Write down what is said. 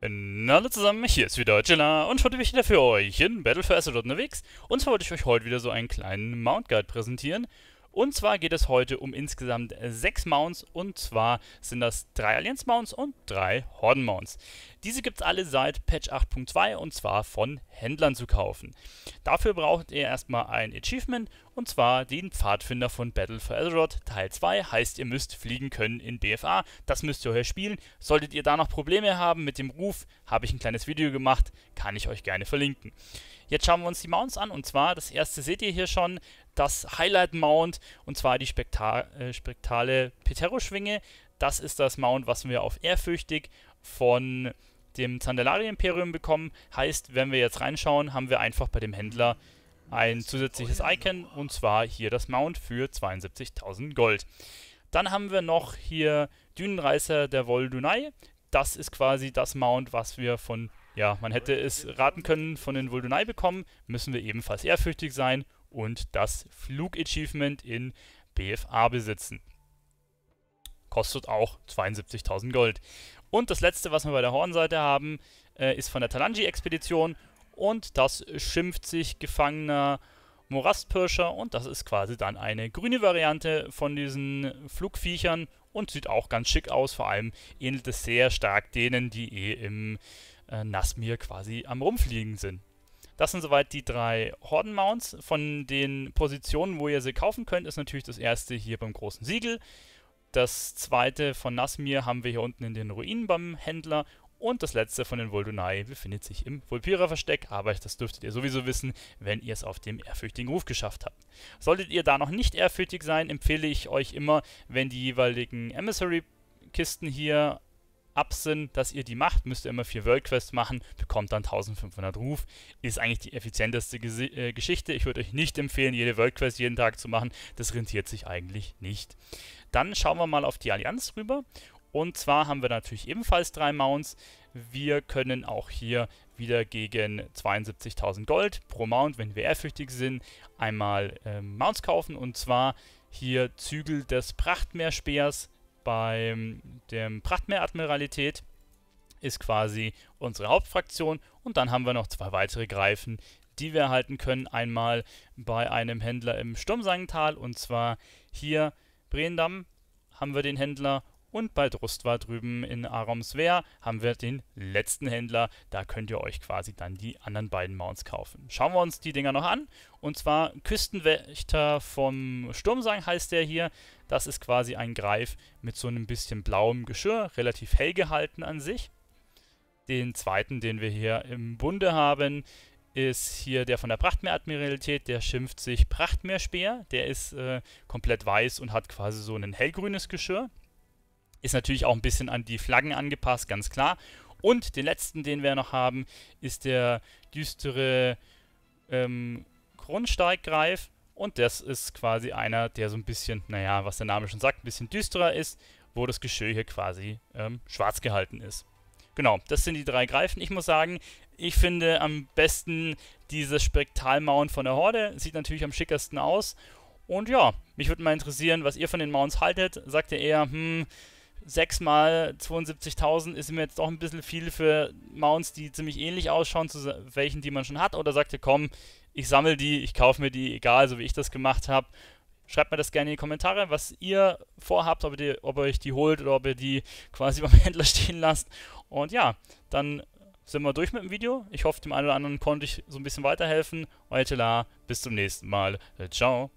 Hallo zusammen, hier ist wieder Jilla und heute bin ich wieder für euch in Battle for Azeroth unterwegs. Und zwar wollte ich euch heute wieder so einen kleinen Mount Guide präsentieren. Und zwar geht es heute um insgesamt sechs Mounts und zwar sind das drei Allianz Mounts und drei Horden Mounts. Diese gibt es alle seit Patch 8.2 und zwar von Händlern zu kaufen. Dafür braucht ihr erstmal ein Achievement und zwar den Pfadfinder von Battle for Azeroth Teil 2. Heißt, ihr müsst fliegen können in BFA. Das müsst ihr heuer spielen. Solltet ihr da noch Probleme haben mit dem Ruf, habe ich ein kleines Video gemacht, kann ich euch gerne verlinken. Jetzt schauen wir uns die Mounts an und zwar, das erste seht ihr hier schon, das Highlight Mount und zwar die Spekta äh, spektale Petero-Schwinge. Das ist das Mount, was wir auf Ehrfürchtig von dem Zandelari Imperium bekommen. Heißt, wenn wir jetzt reinschauen, haben wir einfach bei dem Händler ein zusätzliches Icon und zwar hier das Mount für 72.000 Gold. Dann haben wir noch hier Dünenreißer der Voldunai. Das ist quasi das Mount, was wir von, ja, man hätte es raten können, von den Voldunai bekommen. Müssen wir ebenfalls ehrfürchtig sein und das Flug-Achievement in BFA besitzen. Kostet auch 72.000 Gold. Und das letzte, was wir bei der Hornseite haben, äh, ist von der Talanji-Expedition und das schimpft sich Gefangener Morastpirscher und das ist quasi dann eine grüne Variante von diesen Flugviechern und sieht auch ganz schick aus. Vor allem ähnelt es sehr stark denen, die eh im äh, Nasmir quasi am Rumfliegen sind. Das sind soweit die drei Horden-Mounts. Von den Positionen, wo ihr sie kaufen könnt, ist natürlich das erste hier beim großen Siegel. Das zweite von Nasmir haben wir hier unten in den Ruinen beim Händler und das letzte von den Voldunai befindet sich im Vulpira-Versteck, aber das dürftet ihr sowieso wissen, wenn ihr es auf dem ehrfürchtigen Ruf geschafft habt. Solltet ihr da noch nicht ehrfürchtig sein, empfehle ich euch immer, wenn die jeweiligen Emissary-Kisten hier ab sind, dass ihr die macht, müsst ihr immer vier World Quests machen, bekommt dann 1500 Ruf. Ist eigentlich die effizienteste G äh, Geschichte. Ich würde euch nicht empfehlen, jede World Quest jeden Tag zu machen. Das rentiert sich eigentlich nicht. Dann schauen wir mal auf die Allianz rüber und zwar haben wir natürlich ebenfalls drei Mounts. Wir können auch hier wieder gegen 72.000 Gold pro Mount, wenn wir ehrfürchtig sind, einmal äh, Mounts kaufen. Und zwar hier Zügel des Prachtmeerspeers bei dem Prachtmeeradmiralität ist quasi unsere Hauptfraktion. Und dann haben wir noch zwei weitere Greifen, die wir erhalten können. Einmal bei einem Händler im Sturmsangental und zwar hier Brendam haben wir den Händler und bei Drustwa drüben in Aromswehr haben wir den letzten Händler. Da könnt ihr euch quasi dann die anderen beiden Mounts kaufen. Schauen wir uns die Dinger noch an. Und zwar Küstenwächter vom Sturmsang heißt der hier. Das ist quasi ein Greif mit so einem bisschen blauem Geschirr, relativ hell gehalten an sich. Den zweiten, den wir hier im Bunde haben, ist hier der von der Prachtmeeradmiralität, der schimpft sich Prachtmeerspeer. Der ist äh, komplett weiß und hat quasi so ein hellgrünes Geschirr. Ist natürlich auch ein bisschen an die Flaggen angepasst, ganz klar. Und den letzten, den wir noch haben, ist der düstere ähm, Grundsteiggreif. Und das ist quasi einer, der so ein bisschen, naja, was der Name schon sagt, ein bisschen düsterer ist, wo das Geschirr hier quasi ähm, schwarz gehalten ist. Genau, das sind die drei Greifen. Ich muss sagen, ich finde am besten dieses Spektralmauen von der Horde. Sieht natürlich am schickersten aus. Und ja, mich würde mal interessieren, was ihr von den Mounts haltet. Sagt ihr eher, hm, 6 mal 72.000 ist mir jetzt doch ein bisschen viel für Mounts, die ziemlich ähnlich ausschauen zu welchen, die man schon hat. Oder sagt ihr, komm, ich sammle die, ich kaufe mir die, egal, so wie ich das gemacht habe. Schreibt mir das gerne in die Kommentare, was ihr vorhabt, ob ihr, ob ihr euch die holt oder ob ihr die quasi beim Händler stehen lasst. Und ja, dann sind wir durch mit dem Video. Ich hoffe, dem einen oder anderen konnte ich so ein bisschen weiterhelfen. Euer Tela, bis zum nächsten Mal. Ciao.